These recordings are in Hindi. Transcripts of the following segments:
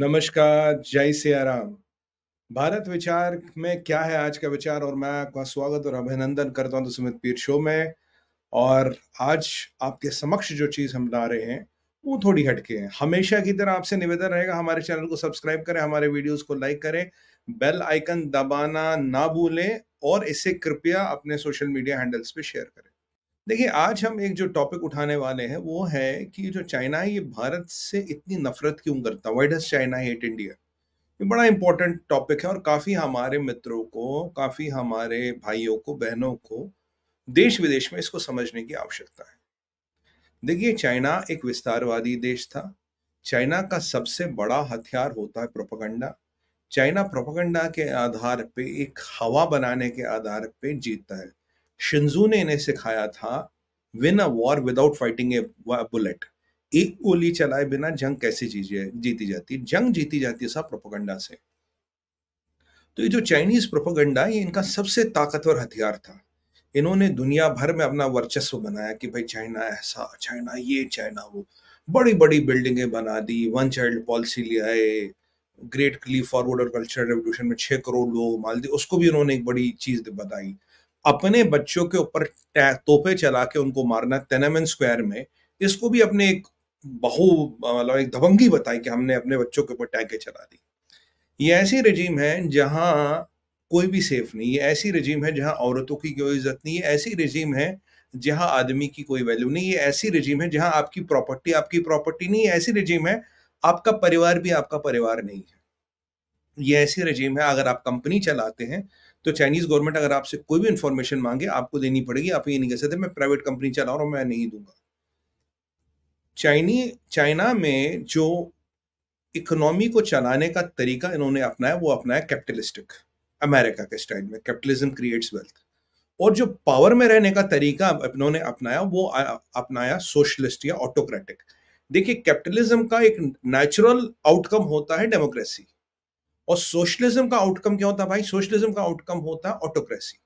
नमस्कार जय सिया राम भारत विचार में क्या है आज का विचार और मैं आपका स्वागत और अभिनंदन करता हूं तो सुमित पीर शो में और आज आपके समक्ष जो चीज़ हम ला रहे हैं वो थोड़ी हटके हैं हमेशा की तरह आपसे निवेदन रहेगा हमारे चैनल को सब्सक्राइब करें हमारे वीडियोस को लाइक करें बेल आइकन दबाना ना भूलें और इसे कृपया अपने सोशल मीडिया हैंडल्स पे शेयर करें देखिए आज हम एक जो टॉपिक उठाने वाले हैं वो है कि जो चाइना है ये भारत से इतनी नफरत क्यों करता है why does China hate India ये बड़ा इंपॉर्टेंट टॉपिक है और काफ़ी हमारे मित्रों को काफ़ी हमारे भाइयों को बहनों को देश विदेश में इसको समझने की आवश्यकता है देखिए चाइना एक विस्तारवादी देश था चाइना का सबसे बड़ा हथियार होता है प्रोपागंडा चाइना प्रोपागंडा के आधार पे एक हवा बनाने के आधार पे जीतता है शिंजू ने इन्हें सिखाया था win a war without fighting a bullet एक गोली चलाए बिना जंग कैसे जीती जाती जंग जीती जाती है सब प्रोपोगंडा से तो ये जो चाइनीज प्रोपोगंडा ये इनका सबसे ताकतवर हथियार था इन्होंने दुनिया भर में अपना वर्चस्व बनाया कि भाई चाइना ऐसा चाइना ये चाइना वो बड़ी बड़ी बिल्डिंगें बना दी वन चाइल्ड पॉलिसी ले आए ग्रेट क्ली फॉरवर्ड और कल्चरल रेवोल्यूशन में छह करोड़ लोग माल दिए उसको भी उन्होंने एक बड़ी चीज़ बताई अपने बच्चों के ऊपर तोपे चला के उनको मारना तेनामेन स्क्वायर में इसको भी अपने एक बहु मतलब एक दबंगी बताई कि हमने अपने बच्चों के ऊपर टैंके चला दी ये ऐसी रजीम है जहाँ कोई भी सेफ नहीं ये ऐसी रजीम है जहां औरतों की कोई इज्जत नहीं है ऐसी रजीम है जहां आदमी की कोई वैल्यू नहीं ये ऐसी रजीम है जहां आपकी प्रॉपर्टी आपकी प्रॉपर्टी नहीं है ऐसी रजीम है आपका परिवार भी आपका परिवार नहीं है ये ऐसी रजीम है अगर आप कंपनी चलाते हैं तो चाइनीज गवर्नमेंट अगर आपसे कोई भी इंफॉर्मेशन मांगे आपको देनी पड़ेगी आप ये नहीं कह सकते मैं प्राइवेट कंपनी चला रहा हूँ मैं नहीं दूंगा चाइनी चाइना में जो इकोनॉमी को चलाने का तरीका इन्होंने अपनाया वो अपनाया कैपिटलिस्टिक अमेरिका के स्टाइल में कैपिटलिज्म क्रिएट्स वेल्थ और जो पावर में रहने का तरीका इन्होंने अपनाया वो अपनाया सोशलिस्ट या ऑटोक्रेटिक देखिए कैपिटलिज्म का एक नेचुरल आउटकम होता है डेमोक्रेसी और सोशलिज्म का आउटकम क्या होता है भाई सोशलिज्म का आउटकम होता है ऑटोक्रेसी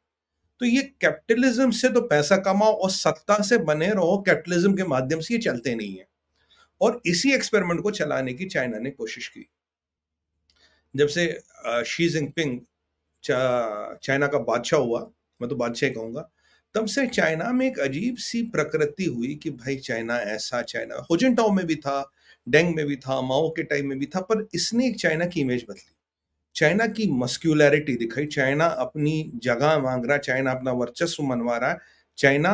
तो ये कैपिटलिज्म से तो पैसा कमाओ और सत्ता से बने रहो कैपिटलिज्म के माध्यम से ये चलते नहीं है और इसी एक्सपेरिमेंट को चलाने की चाइना ने कोशिश की जब से शी जिनपिंग चाइना का बादशाह हुआ मैं तो बादशाह ही कहूंगा तब से चाइना में एक अजीब सी प्रकृति हुई कि भाई चाइना ऐसा चाइना होजिन में भी था डेंग में भी था माओ के टाइम में भी था पर इसने एक चाइना की इमेज बदली चाइना की मस्क्यूलैरिटी दिखाई चाइना अपनी जगह मांग रहा चाइना अपना वर्चस्व मनवा रहा चाइना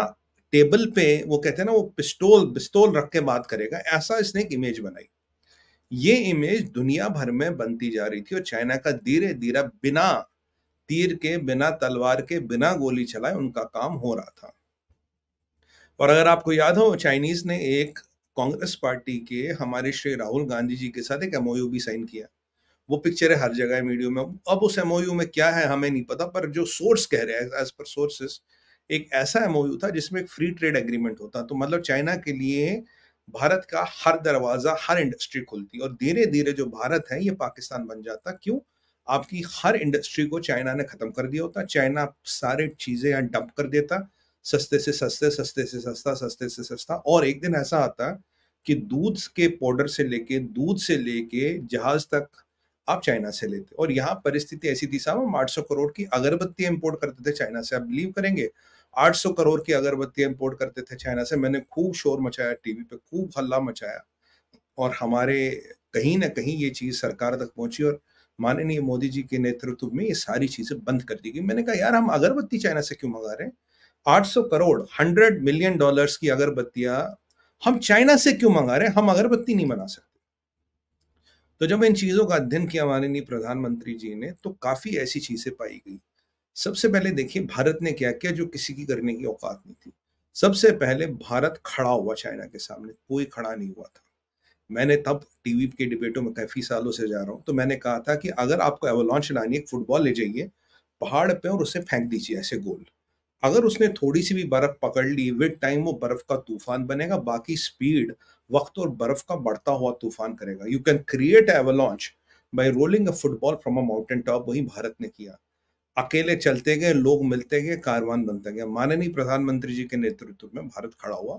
टेबल पे वो कहते हैं ना वो पिस्टोल पिस्तौल रख के बात करेगा ऐसा इसने एक इमेज बनाई ये इमेज दुनिया भर में बनती जा रही थी और चाइना का धीरे धीरे बिना तीर के बिना तलवार के बिना गोली चलाए उनका काम हो रहा था और अगर आपको याद हो चाइनीज ने एक कांग्रेस पार्टी के हमारे श्री राहुल गांधी जी के साथ एक एमओयू भी साइन किया वो पिक्चर है हर जगह मीडियो में अब उस एम में क्या है हमें नहीं पता पर जो सोर्स कह रहे हैं एज पर सोर्सेस एक ऐसा एम था जिसमें एक फ्री ट्रेड एग्रीमेंट होता तो मतलब चाइना के लिए भारत का हर दरवाज़ा हर इंडस्ट्री खुलती और धीरे धीरे जो भारत है ये पाकिस्तान बन जाता क्यों आपकी हर इंडस्ट्री को चाइना ने ख़त्म कर दिया होता चाइना सारे चीज़ें यहाँ डंप कर देता सस्ते से सस्ते सस्ते से सस्ता सस्ते से सस्ता और एक दिन ऐसा आता कि दूध के पाउडर से लेके दूध से लेके जहाज तक आप चाइना से लेते और यहाँ परिस्थिति ऐसी थी साहब हम आठ करोड़ की अगरबत्ती इम्पोर्ट करते थे चाइना से आप बिलीव करेंगे 800 करोड़ की अगरबत्तियां इम्पोर्ट करते थे चाइना से मैंने खूब शोर मचाया टीवी पे खूब हल्ला मचाया और हमारे कहीं ना कहीं ये चीज़ सरकार तक पहुंची और माननीय मोदी जी के नेतृत्व में ये सारी चीज़ें बंद कर दी गई मैंने कहा यार हम अगरबत्ती चाइना से क्यों मंगा रहे हैं सौ करोड़ हंड्रेड मिलियन डॉलर्स की अगरबत्तियां हम चाइना से क्यों मंगा रहे हैं हम अगरबत्ती नहीं बना सकते तो जब इन चीज़ों का अध्ययन किया माननीय प्रधानमंत्री जी ने तो काफ़ी ऐसी चीज़ें पाई गई सबसे पहले देखिए भारत ने क्या किया जो किसी की करने की औकात नहीं थी सबसे पहले भारत खड़ा हुआ चाइना के सामने कोई खड़ा नहीं हुआ था मैंने तब टीवी के डिबेटों में काफ़ी सालों से जा रहा हूं तो मैंने कहा था कि अगर आपको एवोलॉन्च लानी है फुटबॉल ले जाइए पहाड़ पे और उसे फेंक दीजिए ऐसे गोल अगर उसने थोड़ी सी भी बर्फ पकड़ ली विद टाइम वो बर्फ का तूफान बनेगा बाकी स्पीड वक्त और बर्फ का बढ़ता हुआ तूफान करेगा you can create avalanche by rolling a football from a mountain top वही भारत ने किया अकेले चलते गए लोग मिलते गए कारवान बनते गए माननीय प्रधानमंत्री जी के नेतृत्व में भारत खड़ा हुआ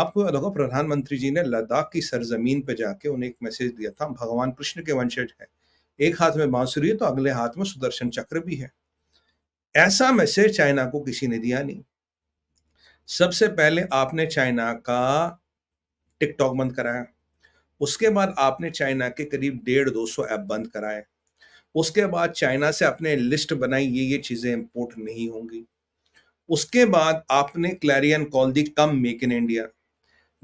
आपको याद होगा प्रधानमंत्री जी ने लद्दाख की सरजमीन पर जाके उन्हें एक मैसेज दिया था भगवान कृष्ण के वंशज है एक हाथ में बांसुरी है तो अगले हाथ में सुदर्शन चक्र भी है ऐसा मैसेज चाइना को किसी ने दिया नहीं सबसे पहले आपने चाइना का टिकटॉक बंद कराया उसके बाद आपने चाइना के करीब डेढ़ दो सौ ऐप बंद कराए उसके बाद चाइना से आपने लिस्ट बनाई ये ये चीज़ें इम्पोर्ट नहीं होंगी उसके बाद आपने क्लैरियन कॉल दी कम मेक इन इंडिया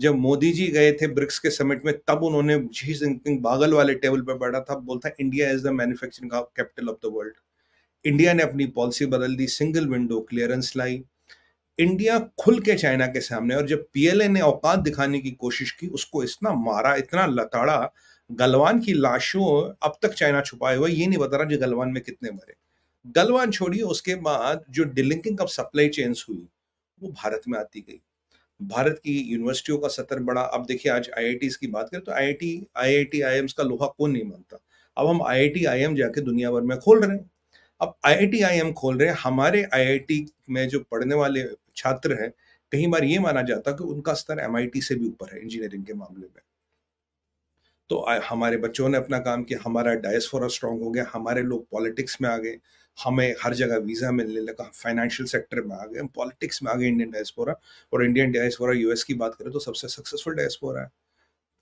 जब मोदी जी गए थे ब्रिक्स के समिट में तब उन्होंने जी जिनपिंग बागल वाले टेबल पर बैठा था बोलता India is the manufacturing capital of the world India ने अपनी पॉलिसी बदल दी सिंगल विंडो क्लियरेंस लाई इंडिया खुल के चाइना के सामने और जब पीएलए ने औकात दिखाने की कोशिश की उसको इतना मारा इतना लताड़ा गलवान की लाशों अब तक चाइना छुपाए हुए ये नहीं बता रहा जो गलवान में कितने मरे गलवान छोड़िए उसके बाद जो डिलिंकिंग ऑफ सप्लाई चेन्स हुई वो भारत में आती गई भारत की यूनिवर्सिटियों का सतर बड़ा अब देखिए आज आई की बात करें तो I I I T T I AIIMS का लोहा कौन नहीं मानता अब हम आई आई टी आई एम जाके दुनिया भर में खोल रहे हैं अब आई आई हम खोल रहे हैं हमारे आई में जो पढ़ने वाले छात्र हैं कहीं बार ये माना जाता कि उनका स्तर एम से भी ऊपर है इंजीनियरिंग के मामले में तो हमारे बच्चों ने अपना काम किया हमारा डायस्फोरा स्ट्रांग हो गया हमारे लोग पॉलिटिक्स में आ गए हमें हर जगह वीज़ा मिलने लगा फाइनेंशियल सेक्टर में आ गए हम पॉलिटिक्स में आ गए इंडियन डायस्पोरा और इंडियन डायस्पोरा यूएस की बात करें तो सबसे सक्सेसफुल डायस्पोरा है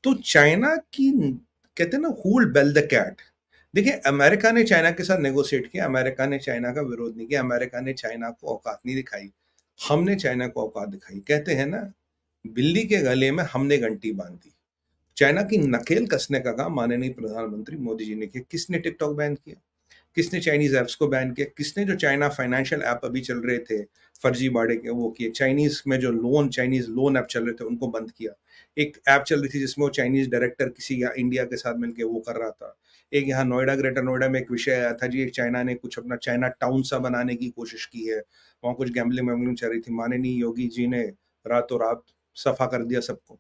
तो चाइना की कहते हैं ना हु बेल द कैट देखिए अमेरिका ने चाइना के साथ नेगोशिएट किया अमेरिका ने चाइना का विरोध नहीं किया अमेरिका ने चाइना को औकात नहीं दिखाई हमने चाइना को औकात दिखाई कहते हैं ना बिल्ली के गले में हमने घंटी बांध दी चाइना की नकेल कसने का काम माननीय प्रधानमंत्री मोदी जी ने किया किसने टिकटॉक बैन किया किसने चाइनीज ऐप्स को बैन किया किसने जो चाइना फाइनेंशियल ऐप अभी चल रहे थे फर्जी बाड़े के वो किए चाइनीज में जो लोन चाइनीज लोन ऐप चल रहे थे उनको बंद किया एक ऐप चल रही थी जिसमें वो चाइनीज डायरेक्टर किसी या इंडिया के साथ मिलकर वो कर रहा था एक यहाँ नोएडा ग्रेटर नोएडा में एक विषय आया था जी एक चाइना ने कुछ अपना चाइना टाउन सा बनाने की कोशिश की है वहाँ कुछ गैम्बलिंग वैम्बलिंग चल रही थी माननीय योगी जी ने रातों रात सफा कर दिया सबको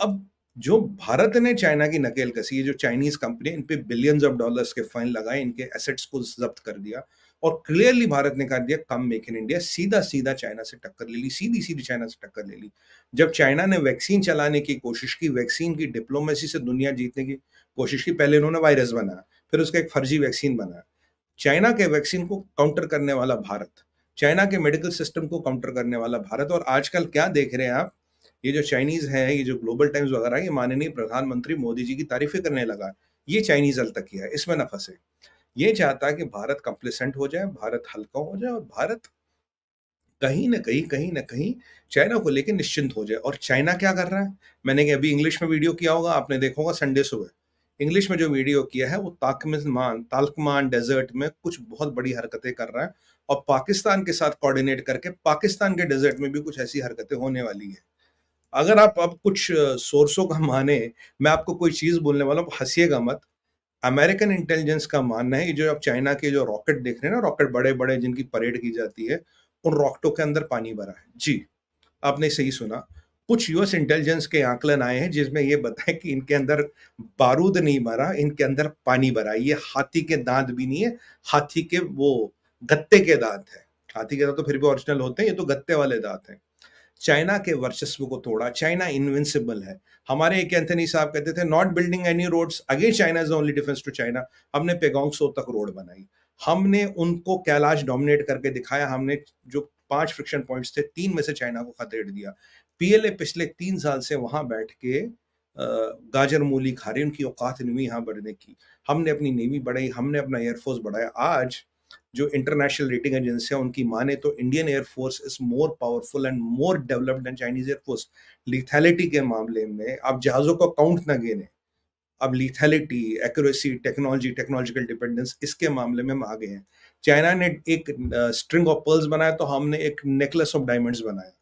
अब जो भारत ने चाइना की नकेल कसी है जो चाइनीज कंपनी इन पे बिलियंस ऑफ डॉलर्स के फाइन लगाए इनके एसेट्स को जब्त कर दिया और क्लियरली भारत ने कर दिया कम मेक इन इंडिया सीधा सीधा चाइना से टक्कर ले ली सीधी सीधी चाइना से टक्कर ले ली जब चाइना ने वैक्सीन चलाने की कोशिश की वैक्सीन की डिप्लोमेसी से दुनिया जीतने की कोशिश की पहले उन्होंने वायरस बनाया फिर उसका एक फर्जी वैक्सीन बनाया चाइना के वैक्सीन को काउंटर करने वाला भारत चाइना के मेडिकल सिस्टम को काउंटर करने वाला भारत और आजकल क्या देख रहे हैं आप ये जो चाइनीज है ये जो ग्लोबल टाइम्स वगैरह ये माननीय प्रधानमंत्री मोदी जी की तारीफें करने लगा ये चाइनीज तक है इसमें न फंसे ये चाहता है कि भारत कंप्लिसेंट हो जाए भारत हल्का हो जाए और भारत कहीं ना कहीं कहीं ना कहीं चाइना को लेकर निश्चिंत हो जाए और चाइना क्या कर रहा है मैंने अभी इंग्लिश में वीडियो किया होगा आपने देखा होगा संडे सुबह इंग्लिश में जो वीडियो किया है वो ताकमान तालकमान डेजर्ट में कुछ बहुत बड़ी हरकतें कर रहा है और पाकिस्तान के साथ कोऑर्डिनेट करके पाकिस्तान के डेजर्ट में भी कुछ ऐसी हरकतें होने वाली है अगर आप अब कुछ सोर्सों का माने मैं आपको कोई चीज़ बोलने वाला हूँ हंसीएगा मत अमेरिकन इंटेलिजेंस का मानना है जो आप चाइना के जो रॉकेट देख रहे हैं ना रॉकेट बड़े बड़े जिनकी परेड की जाती है उन रॉकेटों के अंदर पानी भरा है जी आपने सही सुना कुछ यूएस इंटेलिजेंस के आंकलन आए हैं जिसमें ये बताए कि इनके अंदर बारूद नहीं भरा इनके अंदर पानी भरा ये हाथी के दांत भी नहीं है हाथी के वो गत्ते के दांत है हाथी के दांत तो फिर भी ओरिजिनल होते हैं ये तो गत्ते वाले दांत हैं चाइना के वर्चस्व को तोड़ा चाइना इनविंसिबल है हमारे एक एंथनी साहब कहते थे not building any roads again China is only defence to China हमने सो तक रोड बनाई हमने उनको कैलाश डोमिनेट करके दिखाया हमने जो पांच फ्रिक्शन पॉइंट्स थे तीन में से चाइना को खदेड़ दिया पीएलए पिछले तीन साल से वहां बैठ के गाजर मूली खा रही उनकी औकात नहीं यहाँ बढ़ने की हमने अपनी नेवी बढ़ाई हमने अपना एयरफोर्स बढ़ाया आज जो इंटरनेशनल रेटिंग एजेंसियां उनकी माने तो Indian air force is more powerful and more developed then Chinese air force lethality के मामले में आप जहाज़ों को काउंट ना गिने अब lethality accuracy technology technological dependence इसके मामले में हम आ गए हैं चाइना ने एक स्ट्रिंग ऑफ पर्ल्स बनाया तो हमने एक नेकलेस ऑफ डायमंड्स बनाया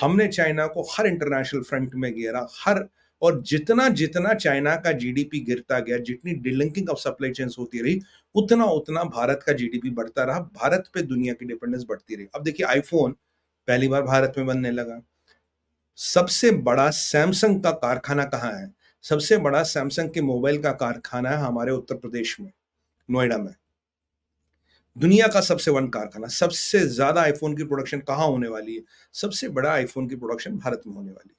हमने चाइना को हर इंटरनेशनल फ्रंट में घेरा हर और जितना जितना चाइना का जीडीपी गिरता गया जितनी डिलिंकिंग ऑफ सप्लाई चेन होती रही उतना उतना भारत का जीडीपी बढ़ता रहा भारत पे दुनिया की डिपेंडेंस बढ़ती रही अब देखिए आईफोन पहली बार भारत में बनने लगा सबसे बड़ा सैमसंग का कारखाना कहाँ है सबसे बड़ा सैमसंग के मोबाइल का कारखाना है हमारे उत्तर प्रदेश में नोएडा में दुनिया का सबसे वन कारखाना सबसे ज्यादा आईफोन की प्रोडक्शन कहाँ होने वाली है सबसे बड़ा आईफोन की प्रोडक्शन भारत में होने वाली है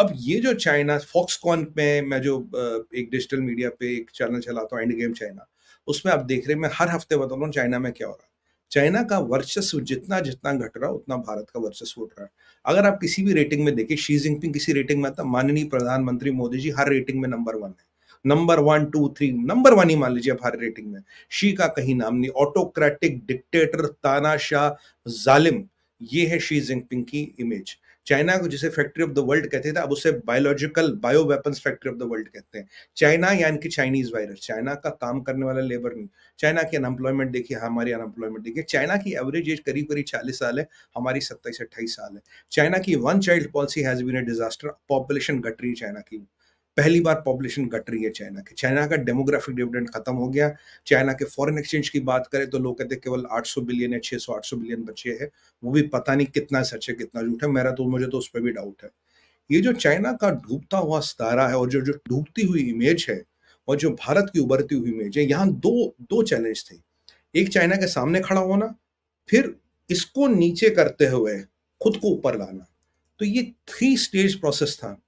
अब ये जो चाइना फॉक्सकॉन में मैं जो एक डिजिटल मीडिया पे एक चैनल चलाता हूँ एंड गेम चाइना उसमें आप देख रहे हैं मैं हर हफ्ते बता रहा हूँ चाइना में क्या हो रहा है चाइना का वर्चस्व जितना जितना घट रहा उतना भारत का वर्चस्व उठ रहा है अगर आप किसी भी रेटिंग में देखिए शी जिनपिंग किसी रेटिंग में आता माननीय प्रधानमंत्री मोदी जी हर रेटिंग में नंबर वन है number one two three number one ही मान लीजिए आप हर रेटिंग में शी का कहीं नाम नहीं ऑटोक्रेटिक डिक्टेटर तानाशाह जालिम ये है शी जिनपिंग की इमेज चाइना को जिसे फैक्ट्री ऑफ द वर्ल्ड कहते थे तो अब उसे biological bio weapons factory of the world कहते हैं चाइना यानी कि चाइनीज वायरस चाइना का काम करने वाला लेबर नहीं चाइना की अनएम्प्लॉयमेंट देखिए हमारी अनएम्प्लॉयमेंट देखिए चाइना की एवरेज एज करीब करीब चालीस साल है हमारी सत्ताईस अट्ठाईस साल है चाइना की one child policy has been a disaster population घट रही है चाइना की पहली बार पॉपुलेशन घट रही है चाइना की चाइना का डेमोग्राफिक डिविडेंड खत्म हो गया चाइना के फॉरेन एक्सचेंज की बात करें तो लोग कहते हैं केवल 800 बिलियन या 600 800 बिलियन बचे हैं वो भी पता नहीं कितना सच है कितना झूठ है मेरा तो मुझे तो उस पर भी डाउट है ये जो चाइना का डूबता हुआ सतारा है और जो जो डूबती हुई इमेज है और जो भारत की उभरती हुई इमेज है यहाँ दो दो चैलेंज थे एक चाइना के सामने खड़ा होना फिर इसको नीचे करते हुए खुद को ऊपर लाना तो ये थ्री स्टेज प्रोसेस था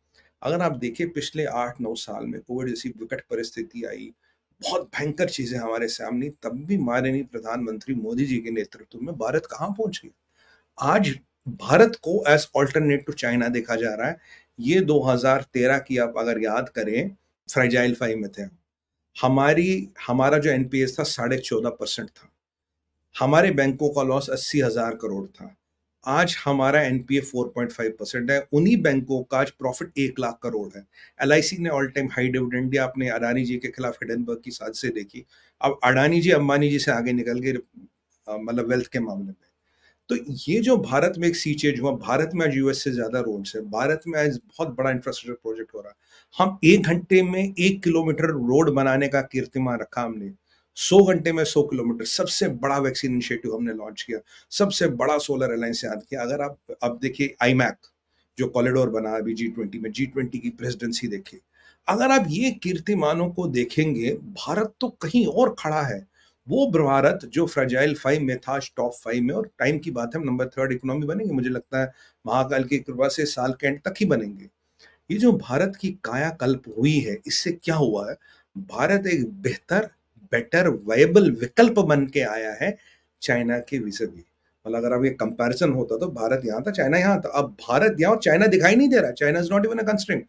अगर आप देखें पिछले आठ नौ साल में कोविड जैसी विकट परिस्थिति आई बहुत भयंकर चीजें हमारे सामने तब भी माननीय प्रधानमंत्री मोदी जी के नेतृत्व में भारत कहाँ पहुंच गया आज भारत को एज ऑल्टरनेट टू चाइना देखा जा रहा है ये 2013 की आप अगर याद करें फ्रेजाइल फाइव में थे हमारी हमारा जो एनपीएस था साढ़े चौदह परसेंट था हमारे बैंकों का लॉस अस्सी हजार करोड़ था आज हमारा एनपीए 4.5 परसेंट है उन्हीं बैंकों का आज प्रॉफिट एक लाख करोड़ है एल ने ऑल टाइम हाई डिविडेंड दिया आपने अडानी जी के खिलाफ हिडनबर्ग की से देखी अब अडानी जी अंबानी जी से आगे निकल गए मतलब वेल्थ के मामले में तो ये जो भारत में एक सी चेंज हुआ भारत में आज यूएस से ज़्यादा रोड्स है भारत में आज बहुत बड़ा इंफ्रास्ट्रक्चर प्रोजेक्ट हो रहा है हम एक घंटे में एक किलोमीटर रोड बनाने का कीर्तिमान रखा हमने 100 घंटे में 100 किलोमीटर सबसे बड़ा वैक्सीन इनिशिएटिव हमने लॉन्च किया सबसे बड़ा सोलर अलायंस याद किया अगर आप अब देखिए आईमैक जो कॉरिडोर बना अभी जी ट्वेंटी में जी ट्वेंटी की प्रेसिडेंसी देखिए अगर आप ये कीर्तिमानों को देखेंगे भारत तो कहीं और खड़ा है वो भारत जो फ्रेजाइल फाइव में था टॉप फाइव में और टाइम की बात है नंबर थर्ड इकोनॉमी बनेंगे मुझे लगता है महाकाल की कृपा से साल के एंड तक ही बनेंगे ये जो भारत की कायाकल्प हुई है इससे क्या हुआ है भारत एक बेहतर बेटर वायबल विकल्प बन के आया है चाइना के विषय भी मतलब अगर आप ये कंपैरिजन होता तो भारत यहाँ था चाइना यहाँ था अब भारत यहाँ और चाइना दिखाई नहीं दे रहा China is not even a constraint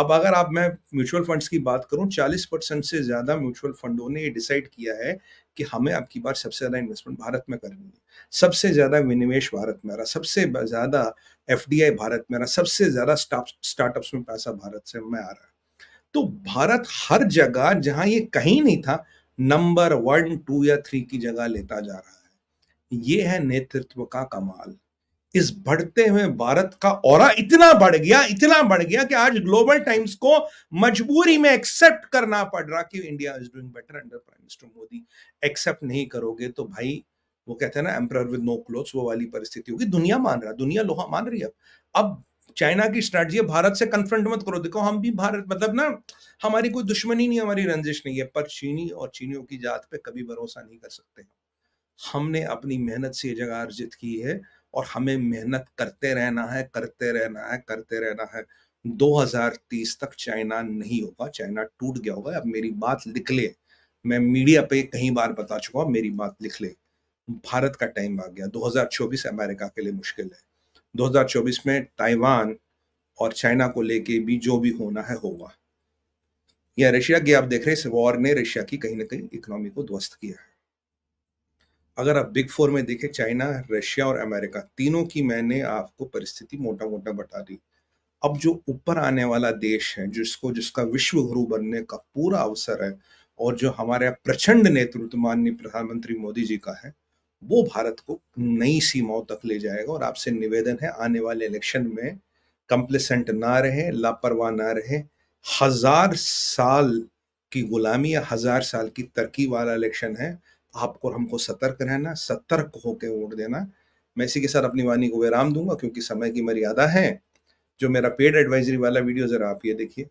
अब अगर आप मैं म्यूचुअल फंड्स की बात करूं 40 परसेंट से ज़्यादा म्यूचुअल फंडों ने ये डिसाइड किया है कि हमें आपकी बार सबसे ज़्यादा इन्वेस्टमेंट भारत में करनी है सबसे ज़्यादा विनिवेश भारत में रहा सबसे ज़्यादा एफ भारत में रहा सबसे ज़्यादा स्टार्टअप्स में पैसा भारत से में आ रहा है तो भारत हर जगह जहां ये कहीं नहीं था नंबर वन टू या थ्री की जगह लेता जा रहा है ये है नेतृत्व का कमाल इस बढ़ते हुए भारत का और इतना बढ़ गया इतना बढ़ गया कि आज ग्लोबल टाइम्स को मजबूरी में एक्सेप्ट करना पड़ रहा कि India is doing better under prime minister Modi accept नहीं करोगे तो भाई वो कहते हैं ना एम्पर विद नो क्लोथ्स वो वाली परिस्थिति होगी दुनिया मान रहा दुनिया लोहा मान रही है अब चाइना की स्ट्रेटजी है भारत से कन्फ्रंट मत करो देखो हम भी भारत मतलब ना हमारी कोई दुश्मनी नहीं हमारी रंजिश नहीं है पर चीनी और चीनियों की जात पे कभी भरोसा नहीं कर सकते हमने अपनी मेहनत से ये जगह अर्जित की है और हमें मेहनत करते रहना है करते रहना है करते रहना है 2030 तक चाइना नहीं होगा चाइना टूट गया होगा अब मेरी बात लिख ले मैं मीडिया पे कई बार बता चुका हूँ मेरी बात लिख ले भारत का टाइम आ गया 2024 अमेरिका के लिए मुश्किल है 2024 में ताइवान और चाइना को लेके भी जो भी होना है होगा यह रशिया की आप देख रहे हैं इस वॉर ने रशिया की कहीं ना कहीं इकोनॉमी को ध्वस्त किया है अगर आप बिग फोर में देखें चाइना रशिया और अमेरिका तीनों की मैंने आपको परिस्थिति मोटा मोटा बता दी अब जो ऊपर आने वाला देश है जिसको जिसका विश्व गुरु बनने का पूरा अवसर है और जो हमारे प्रचंड नेतृत्व माननीय प्रधानमंत्री मोदी जी का है वो भारत को नई सीमाओं तक ले जाएगा और आपसे निवेदन है आने वाले इलेक्शन में कंप्लेसेंट ना रहे लापरवाह ना रहे हजार साल की गुलामी या हजार साल की तरक्की वाला इलेक्शन है आपको और हमको सतर्क रहना सतर्क होकर वोट देना मैं इसी के साथ अपनी वाणी को विराम दूंगा क्योंकि समय की मर्यादा है जो मेरा पेड एडवाइजरी वाला वीडियो जरा आप ये देखिए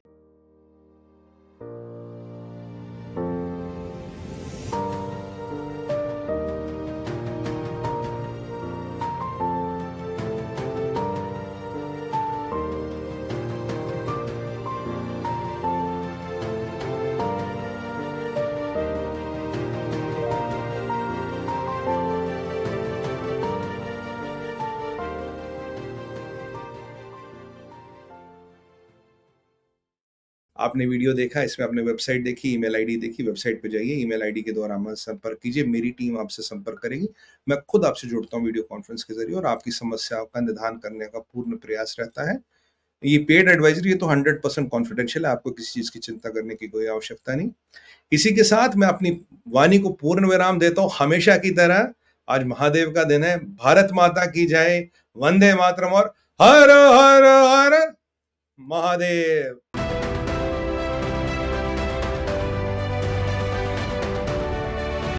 आपने वीडियो देखा इसमें आपने वेबसाइट देखी ईमेल आईडी देखी वेबसाइट पे जाइए ईमेल आईडी के द्वारा हमारे संपर्क कीजिए मेरी टीम आपसे संपर्क करेगी मैं खुद आपसे जुड़ता हूँ वीडियो कॉन्फ्रेंस के जरिए और आपकी समस्याओं का निदान करने का पूर्ण प्रयास रहता है ये पेड एडवाइजरी है तो हंड्रेड परसेंट कॉन्फिडेंशियल है आपको किसी चीज की चिंता करने की कोई आवश्यकता नहीं इसी के साथ मैं अपनी वाणी को पूर्ण विराम देता हूँ हमेशा की तरह आज महादेव का दिन है भारत माता की जय वंदे मातरम और हर हर हर महादेव